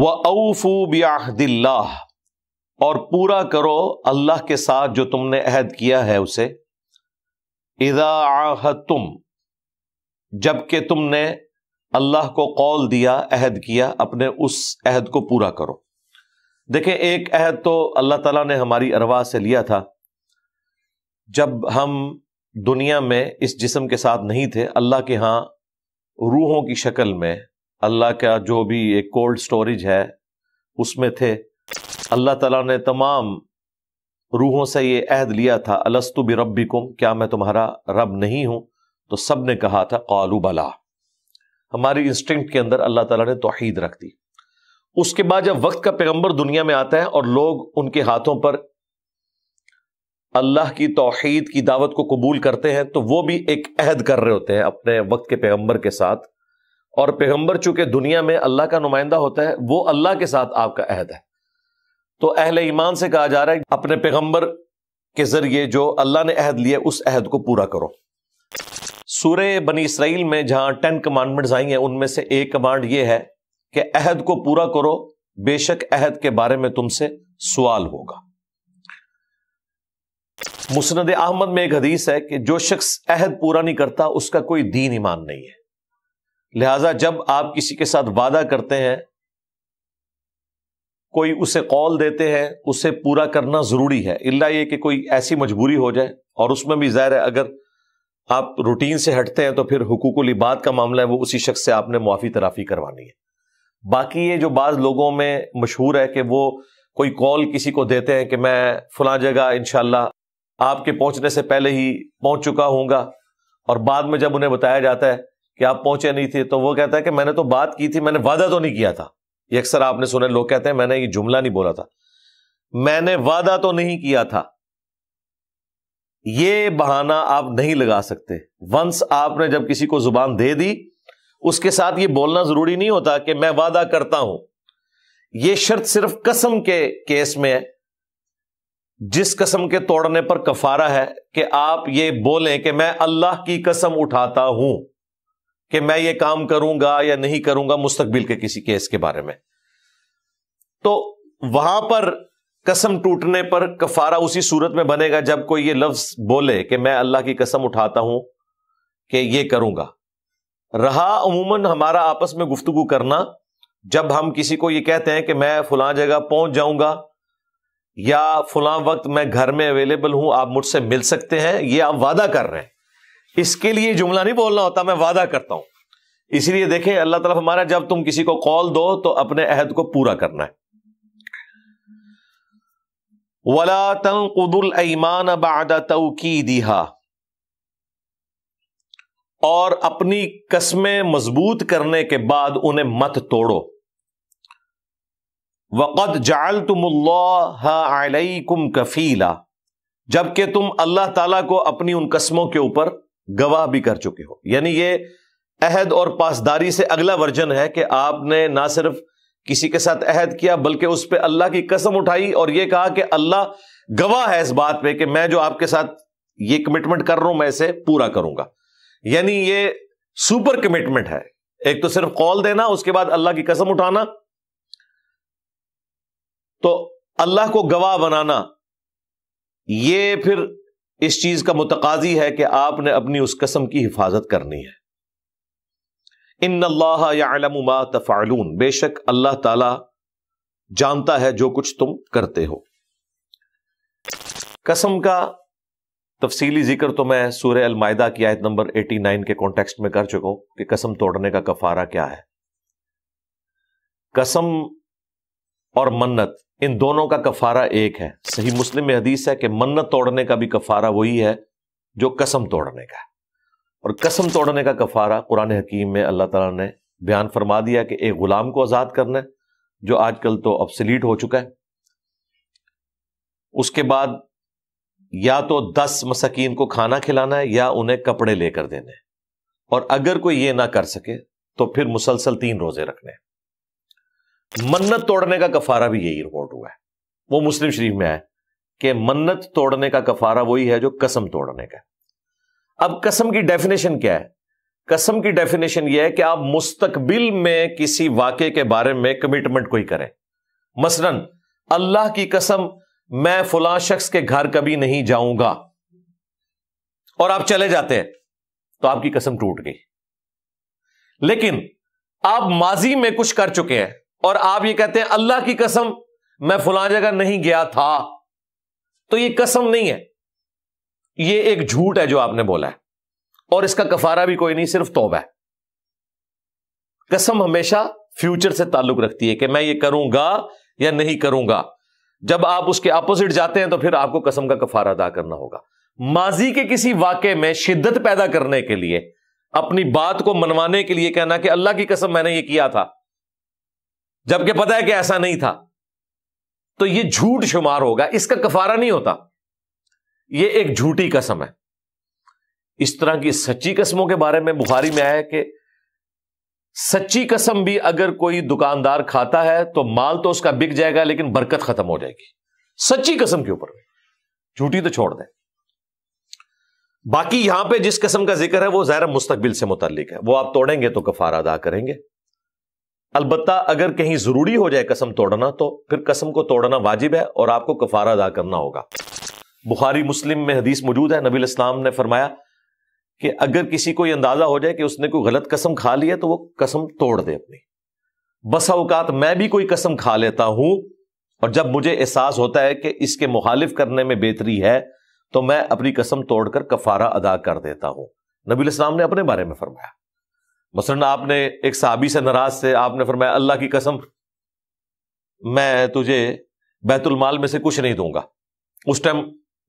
व औफू बियादिल्ला और पूरा करो अल्लाह के साथ जो तुमने अहद किया है उसे इदा तुम जबकि तुमने अल्लाह को कौल दिया अहद किया अपने उस अहद को पूरा करो देखें एक अहद तो अल्लाह ताला ने हमारी अरवा से लिया था जब हम दुनिया में इस जिस्म के साथ नहीं थे अल्लाह के यहाँ रूहों की शक्ल में अल्लाह का जो भी एक कोल्ड स्टोरेज है उसमें थे अल्लाह तला ने तमाम रूहों से ये अहद लिया था अलस्तु भी रबी कुम क्या मैं तुम्हारा रब नहीं हूं तो सब ने कहा था आलू बला हमारी इंस्टिंक्ट के अंदर अल्लाह तला ने तोहीद रख दी उसके बाद जब वक्त का पैगंबर दुनिया में आता है और लोग उनके हाथों पर अल्लाह की तोहीद की दावत को कबूल करते हैं तो वो भी एक अहद कर रहे होते हैं अपने वक्त के पैगंबर के साथ और पैगंबर चूंकि दुनिया में अल्लाह का नुमाइंदा होता है वो अल्लाह के साथ आपका अहद है तो अहल ईमान से कहा जा रहा है अपने पैगंबर के जरिए जो अल्लाह ने अहद लिया उस अहद को पूरा करो सूर्य बनी इसराइल में जहां टेन कमांडमेंट आई हैं उनमें से एक कमांड यह है कि अहद को पूरा करो बेशक अहद के बारे में तुमसे सवाल होगा मुस्नद अहमद में एक हदीस है कि जो शख्स अहद पूरा नहीं करता उसका कोई दीन ईमान नहीं है लिहाजा जब आप किसी के साथ वादा करते हैं कोई उसे कॉल देते हैं उसे पूरा करना ज़रूरी है इल्ला ये कि कोई ऐसी मजबूरी हो जाए और उसमें भी ज़ाहिर है अगर आप रूटीन से हटते हैं तो फिर हुकूक लिबाद का मामला है वो उसी शख्स से आपने मुआफ़ी तराफ़ी करवानी है बाकी ये जो बाज़ लोगों में मशहूर है कि वो कोई कॉल किसी को देते हैं कि मैं फ़लाँ जगह इन आपके पहुंचने से पहले ही पहुंच चुका हूँगा और बाद में जब उन्हें बताया जाता है कि आप पहुंचे नहीं थे तो वो कहता है कि मैंने तो बात की थी मैंने वादा तो नहीं किया था ये अक्सर आपने सुने लोग कहते हैं मैंने ये जुमला नहीं बोला था मैंने वादा तो नहीं किया था ये बहाना आप नहीं लगा सकते वंस आपने जब किसी को जुबान दे दी उसके साथ ये बोलना जरूरी नहीं होता कि मैं वादा करता हूं ये शर्त सिर्फ कसम के केस में है जिस कसम के तोड़ने पर कफारा है कि आप ये बोलें कि मैं अल्लाह की कसम उठाता हूं कि मैं ये काम करूंगा या नहीं करूंगा मुस्तकबिल के किसी केस के बारे में तो वहां पर कसम टूटने पर कफारा उसी सूरत में बनेगा जब कोई ये लफ्ज बोले कि मैं अल्लाह की कसम उठाता हूं कि ये करूंगा रहा अमूमन हमारा आपस में गुफ्तगु करना जब हम किसी को ये कहते हैं कि मैं फलां जगह पहुंच जाऊंगा या फलां वक्त मैं घर में अवेलेबल हूं आप मुझसे मिल सकते हैं ये आप वादा कर रहे हैं इसके लिए जुमला नहीं बोलना होता मैं वादा करता हूं इसलिए देखे अल्लाह तला हमारा जब तुम किसी को कॉल दो तो अपने अहद को पूरा करना है वला तंकुदुल ईमान बाद तोकी दिहा और अपनी कस्में मजबूत करने के बाद उन्हें मत तोड़ो वक़द जाल तुम कफीला जबकि तुम अल्लाह ताला को अपनी उन कस्मों के ऊपर गवाह भी कर चुके हो यानी ये अहद और पासदारी से अगला वर्जन है कि आपने ना सिर्फ किसी के साथ अहद किया बल्कि उस पर अल्लाह की कसम उठाई और यह कहा कि अल्लाह गवाह है इस बात पर कि मैं जो आपके साथ ये कमिटमेंट कर रहा हूं मैं इसे पूरा करूंगा यानी ये सुपर कमिटमेंट है एक तो सिर्फ कॉल देना उसके बाद अल्लाह की कसम उठाना तो अल्लाह को गवाह बनाना ये फिर इस चीज का मुतकाजी है कि आपने अपनी उस कसम की हिफाजत करनी है इन अल्लाह तफ़ालून बेशक अल्लाह ताला जानता है जो कुछ तुम करते हो कसम का तफसीली जिक्र तो मैं सूर्य अलमायदा की आयत नंबर एटी नाइन के कॉन्टेक्स्ट में कर चुका हूं कि कसम तोड़ने का कफारा क्या है कसम और मन्नत इन दोनों का कफारा एक है सही मुस्लिम में हदीस है कि मन्नत तोड़ने का भी कफारा वही है जो कसम तोड़ने का है और कसम तोड़ने का कफारा कुरान हकीम में अल्लाह तला ने बयान फरमा दिया कि एक गुलाम को आज़ाद करना है जो आजकल तो अपसलीट हो चुका है उसके बाद या तो दस मसकीन को खाना खिलाना है या उन्हें कपड़े लेकर देने और अगर कोई ये ना कर सके तो फिर मुसलसल तीन रोजे रखने हैं मन्नत तोड़ने का कफारा भी यही रिपोर्ट हुआ है वो मुस्लिम शरीफ में है कि मन्नत तोड़ने का कफारा वही है जो कसम तोड़ने का अब कसम की डेफिनेशन क्या है कसम की डेफिनेशन यह है कि आप मुस्तकबिल में किसी वाक्य के बारे में कमिटमेंट कोई करें मसलन अल्लाह की कसम मैं फुला शख्स के घर कभी नहीं जाऊंगा और आप चले जाते हैं तो आपकी कसम टूट गई लेकिन आप माजी में कुछ कर चुके हैं और आप ये कहते हैं अल्लाह की कसम मैं फुला जगह नहीं गया था तो ये कसम नहीं है ये एक झूठ है जो आपने बोला है और इसका कफारा भी कोई नहीं सिर्फ तोबा है कसम हमेशा फ्यूचर से ताल्लुक रखती है कि मैं ये करूंगा या नहीं करूंगा जब आप उसके अपोजिट जाते हैं तो फिर आपको कसम का कफारा अदा करना होगा माजी के किसी वाक्य में शिद्दत पैदा करने के लिए अपनी बात को मनवाने के लिए कहना कि अल्लाह की कसम मैंने ये किया था जबकि पता है कि ऐसा नहीं था तो ये झूठ शुमार होगा इसका कफारा नहीं होता ये एक झूठी कसम है इस तरह की सच्ची कसमों के बारे में बुखारी में आया कि सच्ची कसम भी अगर कोई दुकानदार खाता है तो माल तो उसका बिक जाएगा लेकिन बरकत खत्म हो जाएगी सच्ची कसम के ऊपर झूठी तो छोड़ दें बाकी यहां पे जिस कसम का जिक्र है वो जहरा मुस्तकबिल से मुतलिक है वो आप तोड़ेंगे तो कफारा अदा करेंगे अलबत्ता अगर कहीं जरूरी हो जाए कसम तोड़ना तो फिर कसम को तोड़ना वाजिब है और आपको कफारा अदा करना होगा बुखारी मुस्लिम में हदीस मौजूद है नबी इस्लाम ने फरमाया कि अगर किसी को यह अंदाजा हो जाए कि उसने कोई गलत कसम खा ली है तो वो कसम तोड़ दे अपनी बस अवकात मैं भी कोई कसम खा लेता हूं और जब मुझे एहसास होता है कि इसके मुखालिफ करने में बेहतरी है तो मैं अपनी कसम तोड़कर कफारा अदा कर देता हूं नबी इस्लाम ने अपने बारे में फरमाया मसलन आपने एक साहबी से नाराज से आपने फरमाया अल्लाह की कसम मैं तुझे बैतुलमाल में से कुछ नहीं दूंगा उस टाइम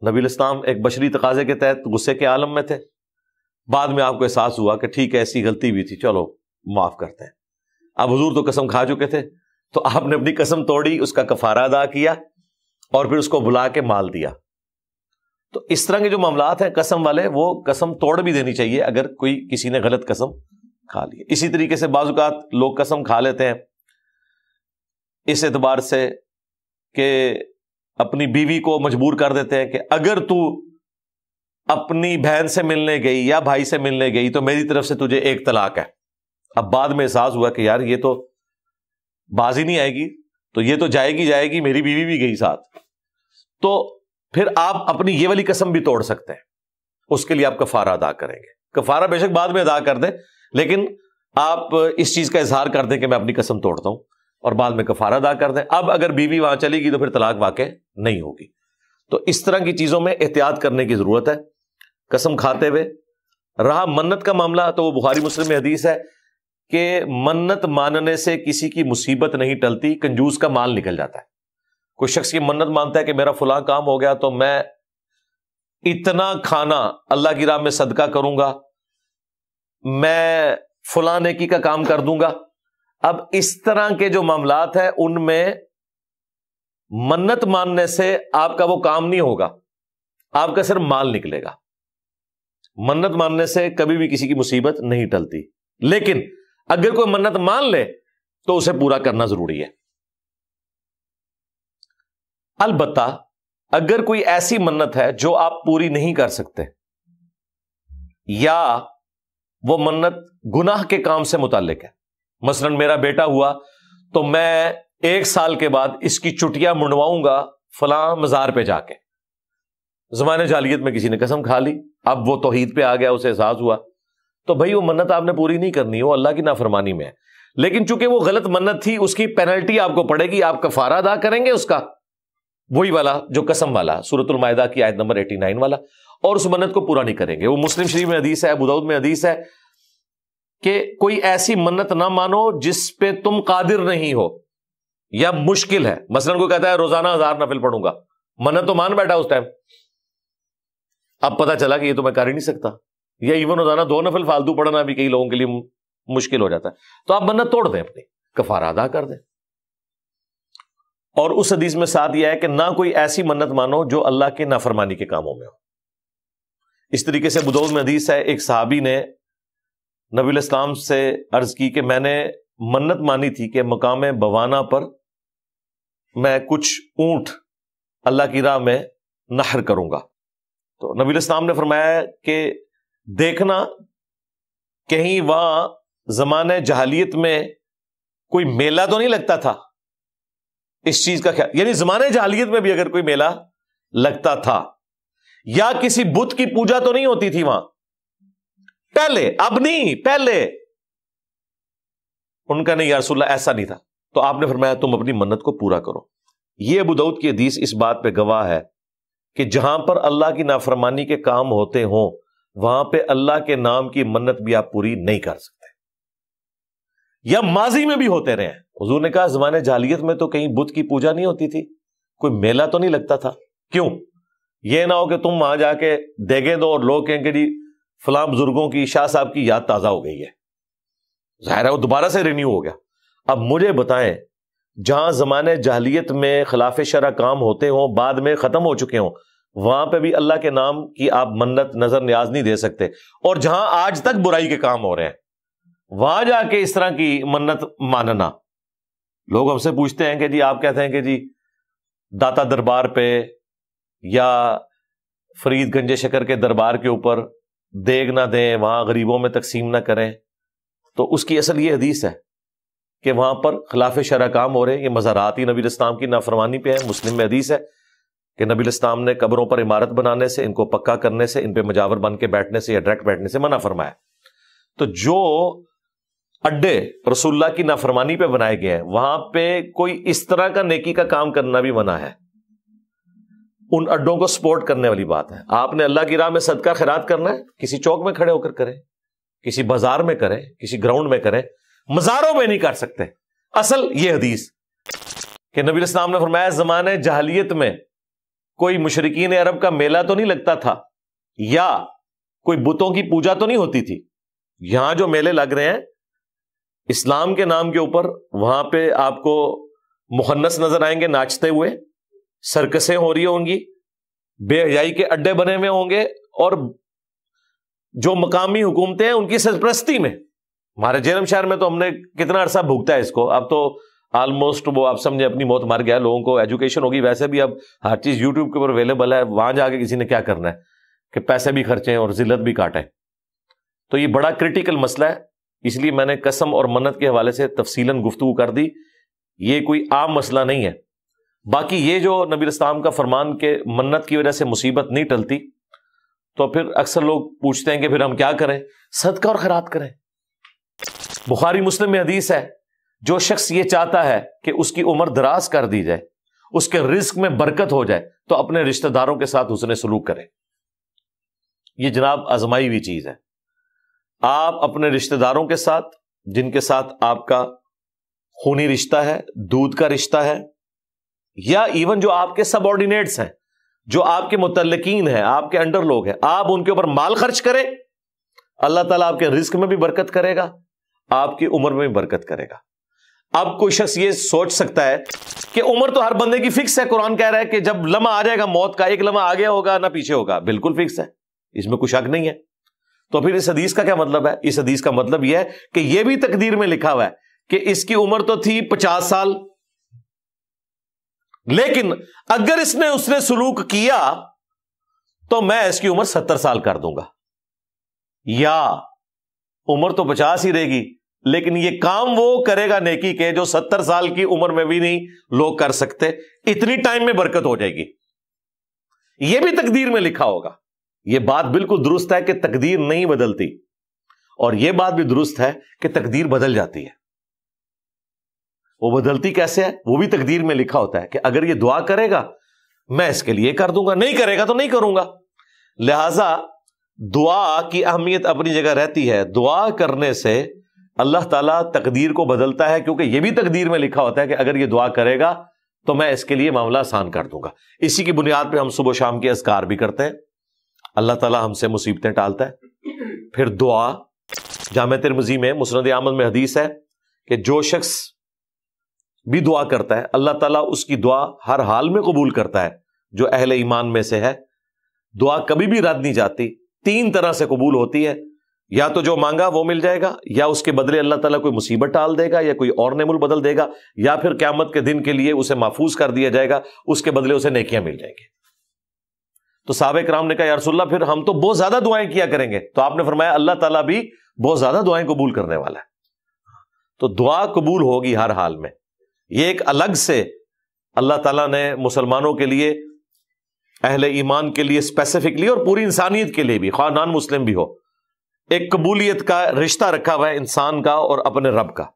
नबी इस्लाम एक बशरी तकाजे के तहत गुस्से के आलम में थे बाद में आपको एहसास हुआ कि ठीक है ऐसी गलती भी थी चलो माफ करते हैं अब हजूर तो कसम खा चुके थे तो आपने अपनी कसम तोड़ी उसका कफारा अदा किया और फिर उसको बुला के माल दिया तो इस तरह के जो मामला हैं कसम वाले वो कसम तोड़ भी देनी चाहिए अगर कोई किसी ने गलत कसम खा लिए इसी तरीके से बाजुकात लोग कसम खा लेते हैं इस एतबार से कि अपनी बीवी को मजबूर कर देते हैं कि अगर तू अपनी बहन से मिलने गई या भाई से मिलने गई तो मेरी तरफ से तुझे एक तलाक है अब बाद में एहसास हुआ कि यार ये तो बाजी नहीं आएगी तो ये तो जाएगी जाएगी मेरी बीवी भी गई साथ तो फिर आप अपनी ये वाली कसम भी तोड़ सकते हैं उसके लिए आप कफारा अदा करेंगे कफारा बेशक बाद में अदा कर दें लेकिन आप इस चीज़ का इजहार कर दें कि मैं अपनी कसम तोड़ता हूं और बाद में कफारा अदा कर दें अब अगर बीवी वहां चलेगी तो फिर तलाक वाकई नहीं होगी तो इस तरह की चीज़ों में एहतियात करने की ज़रूरत है कसम खाते हुए रहा मन्नत का मामला तो वो बुखारी मुस्लिम में हदीस है कि मन्नत मानने से किसी की मुसीबत नहीं टलती कंजूस का माल निकल जाता है कोई शख्स ये मन्नत मानता है कि मेरा फुला काम हो गया तो मैं इतना खाना अल्लाह की राह में सदका करूंगा मैं फुला नेकी का काम कर दूंगा अब इस तरह के जो मामलात है उनमें मन्नत मानने से आपका वो काम नहीं होगा आपका सिर्फ माल निकलेगा मन्नत मानने से कभी भी किसी की मुसीबत नहीं टलती लेकिन अगर कोई मन्नत मान ले तो उसे पूरा करना जरूरी है अलबत्ता अगर कोई ऐसी मन्नत है जो आप पूरी नहीं कर सकते या वो मन्नत गुनाह के काम से मुतक है मसलन मेरा बेटा हुआ तो मैं एक साल के बाद इसकी चुटिया मुंडवाऊंगा फला मज़ार पे जाके जमाने जालियत में किसी ने कसम खा ली अब वो तोहहीद पे आ गया उसे एहसास हुआ तो भाई वो मन्नत आपने पूरी नहीं करनी वो अल्लाह की नाफरमानी में है लेकिन चूंकि वो गलत मन्नत थी उसकी पेनल्टी आपको पड़ेगी आप कफारा अदा करेंगे उसका वही वाला जो कसम वाला सूरतुल की आयत नंबर एटी नाइन वाला और उस मन्नत को पूरा नहीं करेंगे वो मुस्लिम शरीफ में हदीस है अबूदाऊद में हदीस है कि कोई ऐसी मन्नत ना मानो जिस पे तुम कादिर नहीं हो या मुश्किल है मसलन को कहता है रोजाना हजार नफिल पढ़ूंगा मन्नत तो मान बैठा उस टाइम अब पता चला कि ये तो मैं कर ही नहीं सकता या इवन रोजाना दो नफिल फालतू पढ़ना भी कई लोगों के लिए मुश्किल हो जाता है तो आप मन्नत तोड़ दें अपनी कफारा अदा कर दें और उस हदीस में साथ यह है कि ना कोई ऐसी मन्नत मानो जो अल्लाह के नाफरमानी के कामों में हो इस तरीके से बुदौज में हदीस है एक सहाबी ने नबी इस्लाम से अर्ज की कि मैंने मन्नत मानी थी कि मकाम बवाना पर मैं कुछ ऊंट अल्लाह की राह में नहर करूंगा तो नबी इस्लाम ने फरमाया कि देखना कहीं वहां जमाने जहालियत में कोई मेला तो नहीं लगता था इस चीज का ख्याल यानी जमाने जहालियत में भी अगर कोई मेला लगता था या किसी बुद्ध की पूजा तो नहीं होती थी वहां पहले अब नहीं पहले उनका नहीं यारसुल्ला ऐसा नहीं था तो आपने फरमाया तुम अपनी मन्नत को पूरा करो ये अबूदऊद की हदीस इस बात पर गवाह है कि जहां पर अल्लाह की नाफरमानी के काम होते हो वहां पर अल्लाह के नाम की मन्नत भी आप पूरी नहीं कर सकते या माजी में भी होते रहे हजूर ने कहा जमाने जालियत में तो कहीं बुद्ध की पूजा नहीं होती थी कोई मेला तो नहीं लगता था क्यों ये ना हो कि तुम वहां जाके देगे दो और लोग कहेंगे जी फलाम बुजुर्गों की शाह साहब की याद ताजा हो गई है जाहिर है वो दोबारा से रिन्यू हो गया अब मुझे बताएं जहां जमाने जहलीत में खिलाफ शरा काम होते हो बाद में खत्म हो चुके हों वहां पर भी अल्लाह के नाम की आप मन्नत नजर न्याज नहीं दे सकते और जहां आज तक बुराई के काम हो रहे हैं वहां जाके इस तरह की मन्नत मानना लोग हमसे पूछते हैं कि जी आप कहते हैं कि जी दाता दरबार पे या फरीद गंजे शकर के दरबार के ऊपर देग ना दें वहां गरीबों में तकसीम ना करें तो उसकी असल ये हदीस है कि वहां पर खिलाफ शरा काम हो रहे हैं ये मज़ारात ही नबी इस्लाम की नाफरमानी पे है मुस्लिम में हदीस है कि नबी इस्लाम ने कब्रों पर इमारत बनाने से इनको पक्का करने से इन पर मजावर बन के बैठने से या डायरेक्ट बैठने से मना फरमाया तो जो अड्डे रसुल्ला की नाफरमानी पे बनाए गए हैं वहां पे कोई इस तरह का नेकी का काम करना भी मना है उन अड्डों को सपोर्ट करने वाली बात है आपने अल्लाह की राह में सदका खैरात करना है किसी चौक में खड़े होकर करें किसी बाजार में करें किसी ग्राउंड में करें मज़ारों में नहीं कर सकते असल ये हदीस कि नबी इस्लाम ने फरमाया जमाने जहलीत में कोई मुशरकिन अरब का मेला तो नहीं लगता था या कोई बुतों की पूजा तो नहीं होती थी यहां जो मेले लग रहे हैं इस्लाम के नाम के ऊपर वहां पे आपको मुहन्नस नजर आएंगे नाचते हुए सर्कसें हो रही होंगी बेहयाई के अड्डे बने हुए होंगे और जो मकामी हुकूमतें हैं उनकी सरप्रस्ती में हमारे जेरम शहर में तो हमने कितना अरसा भुगता है इसको अब तो ऑलमोस्ट वो आप समझे अपनी मौत मार गया लोगों को एजुकेशन होगी वैसे भी अब हर चीज़ यूट्यूब के ऊपर अवेलेबल है वहां जाके किसी ने क्या करना है कि पैसे भी खर्चे और जिल्लत भी काटे तो ये बड़ा क्रिटिकल मसला है इसलिए मैंने कसम और मन्नत के हवाले से तफसीला गुफ्तु कर दी ये कोई आम मसला नहीं है बाकी ये जो नबी इस्लाम का फरमान के मन्नत की वजह से मुसीबत नहीं टलती तो फिर अक्सर लोग पूछते हैं कि फिर हम क्या करें सदका और खरात करें बुखारी मुस्लिम में हदीस है जो शख्स ये चाहता है कि उसकी उम्र दराज कर दी जाए उसके रिस्क में बरकत हो जाए तो अपने रिश्तेदारों के साथ उसने सलूक करें यह जनाब आजमाई हुई चीज है आप अपने रिश्तेदारों के साथ जिनके साथ आपका खूनी रिश्ता है दूध का रिश्ता है या इवन जो आपके सब ऑर्डिनेट्स हैं जो आपके मुतलकिन है आपके अंडर लोग हैं आप उनके ऊपर माल खर्च करें अल्लाह ताला आपके रिस्क में भी बरकत करेगा आपकी उम्र में भी बरकत करेगा अब कोई शख्स ये सोच सकता है कि उम्र तो हर बंदे की फिक्स है कुरान कह रहा है कि जब लम्हा आ जाएगा मौत का एक लम्हा आगे होगा ना पीछे होगा बिल्कुल फिक्स है इसमें कुछ हक नहीं है तो फिर इस हदीस का क्या मतलब है इस हदीस का मतलब यह है कि यह भी तकदीर में लिखा हुआ है कि इसकी उम्र तो थी पचास साल लेकिन अगर इसने उसने सुलूक किया तो मैं इसकी उम्र सत्तर साल कर दूंगा या उम्र तो पचास ही रहेगी लेकिन ये काम वो करेगा नेकी के जो सत्तर साल की उम्र में भी नहीं लोग कर सकते इतनी टाइम में बरकत हो जाएगी ये भी तकदीर में लिखा होगा ये बात बिल्कुल दुरुस्त है कि तकदीर नहीं बदलती और यह बात भी दुरुस्त है कि तकदीर बदल जाती है वो बदलती कैसे है वो भी तकदीर में लिखा होता है कि अगर ये दुआ करेगा मैं इसके लिए कर दूंगा नहीं करेगा तो नहीं करूंगा लिहाजा दुआ की अहमियत अपनी जगह रहती है दुआ करने से अल्लाह ताला तकदीर को बदलता है क्योंकि यह भी तकदीर में लिखा होता है कि अगर ये दुआ करेगा तो मैं इसके लिए मामला आसान कर दूंगा इसी की बुनियाद पर हम सुबह शाम के असकार भी करते हैं अल्लाह ताला हमसे मुसीबतें टालता है फिर दुआ जाम मुजीम है मुसरद आमद में हदीस है कि जो शख्स भी दुआ करता है अल्लाह ताला उसकी दुआ हर हाल में कबूल करता है जो अहल ईमान में से है दुआ कभी भी रद्द नहीं जाती तीन तरह से कबूल होती है या तो जो मांगा वो मिल जाएगा या उसके बदले अल्लाह ताला कोई मुसीबत टाल देगा या कोई और नेमुल बदल देगा या फिर क्यामत के दिन के लिए उसे महफूज कर दिया जाएगा उसके बदले उसे नेकियां मिल जाएंगी तो साहब राम ने कहा यारसोल्ला फिर हम तो बहुत ज्यादा दुआएं किया करेंगे तो आपने फरमाया अल्लाह तला भी बहुत ज्यादा दुआएं कबूल करने वाला है तो दुआ कबूल होगी हर हाल में ये एक अलग से अल्लाह ताला ने मुसलमानों के लिए अहल ईमान के लिए स्पेसिफिकली और पूरी इंसानियत के लिए भी खा नान मुस्लिम भी हो एक कबूलियत का रिश्ता रखा हुआ है इंसान का और अपने रब का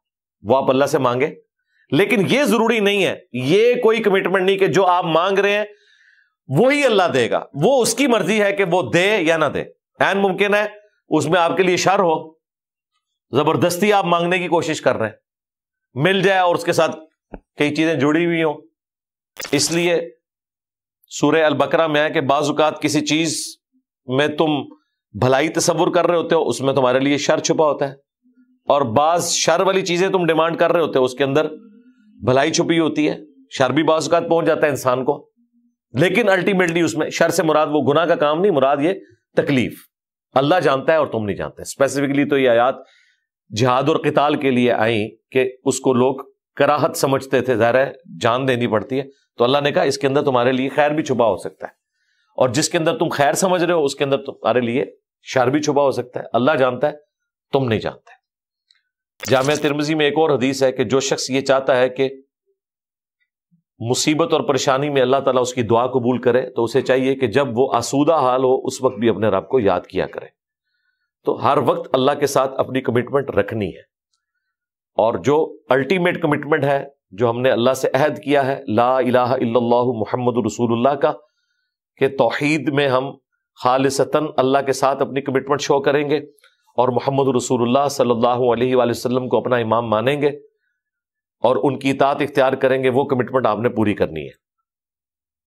वो आप अल्लाह से मांगे लेकिन ये जरूरी नहीं है ये कोई कमिटमेंट नहीं कि जो आप मांग रहे हैं वो ही अल्लाह देगा वो उसकी मर्जी है कि वो दे या ना दे एन मुमकिन है उसमें आपके लिए शर हो जबरदस्ती आप मांगने की कोशिश कर रहे हैं मिल जाए और उसके साथ कई चीजें जुड़ी हुई हों इसलिए सूर्य अलबकरा में है कि बाजुकात किसी चीज में तुम भलाई तस्वुर कर रहे होते हो उसमें तुम्हारे लिए शर छुपा होता है और बाज शर वाली चीजें तुम डिमांड कर रहे होते हो उसके अंदर भलाई छुपी होती है शर भी बाजुकात पहुंच जाता है इंसान को लेकिन अल्टीमेटली उसमें शर से मुराद वो गुना का काम नहीं मुराद ये तकलीफ अल्लाह जानता है और तुम नहीं जानते स्पेसिफिकली तो ये आयात जहाद और कताल के लिए आई कि उसको लोग कराहत समझते थे ज़ाहिर जान देनी पड़ती है तो अल्लाह ने कहा इसके अंदर तुम्हारे लिए खैर भी छुपा हो सकता है और जिसके अंदर तुम खैर समझ रहे हो उसके अंदर तुम्हारे लिए शर भी छुपा हो सकता है अल्लाह जानता है तुम नहीं जानते जाम तिरमजी में एक और हदीस है कि जो शख्स ये चाहता है कि मुसीबत और परेशानी में अल्लाह तला उसकी दुआ कबूल करे तो उसे चाहिए कि जब वो आसूदा हाल हो उस वक्त भी अपने रब को याद किया करे तो हर वक्त अल्लाह के साथ अपनी कमिटमेंट रखनी है और जो अल्टीमेट कमिटमेंट है जो हमने अल्लाह से अहद किया है ला इलाह इल्लल्लाह मोहम्मद रसूलुल्लाह का के तोहीद में हम खालिसतन अल्लाह के साथ अपनी कमिटमेंट शो करेंगे और मोहम्मद रसूलुल्लाह सल्लल्लाहु अलैहि वसल्लम को अपना इमाम मानेंगे और उनकी इतात इख्तियार करेंगे वो कमिटमेंट आपने पूरी करनी है